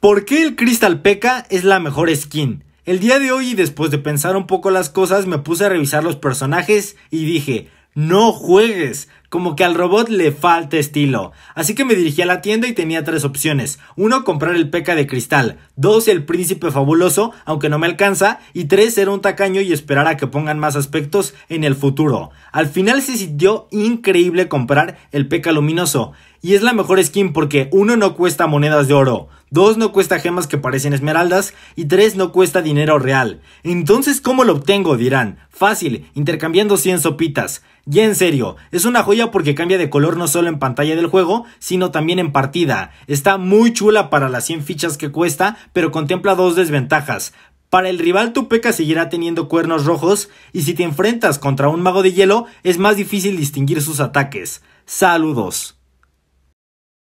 ¿Por qué el Crystal Peca es la mejor skin? El día de hoy después de pensar un poco las cosas me puse a revisar los personajes y dije, no juegues, como que al robot le falta estilo. Así que me dirigí a la tienda y tenía tres opciones. Uno, comprar el peca de cristal. Dos, el príncipe fabuloso, aunque no me alcanza. Y tres, ser un tacaño y esperar a que pongan más aspectos en el futuro. Al final se sintió increíble comprar el peca luminoso. Y es la mejor skin porque uno no cuesta monedas de oro, dos no cuesta gemas que parecen esmeraldas y tres no cuesta dinero real. Entonces, ¿cómo lo obtengo? dirán. Fácil, intercambiando 100 sopitas. Ya en serio, es una joya porque cambia de color no solo en pantalla del juego, sino también en partida. Está muy chula para las 100 fichas que cuesta, pero contempla dos desventajas. Para el rival tu peca seguirá teniendo cuernos rojos y si te enfrentas contra un mago de hielo es más difícil distinguir sus ataques. Saludos.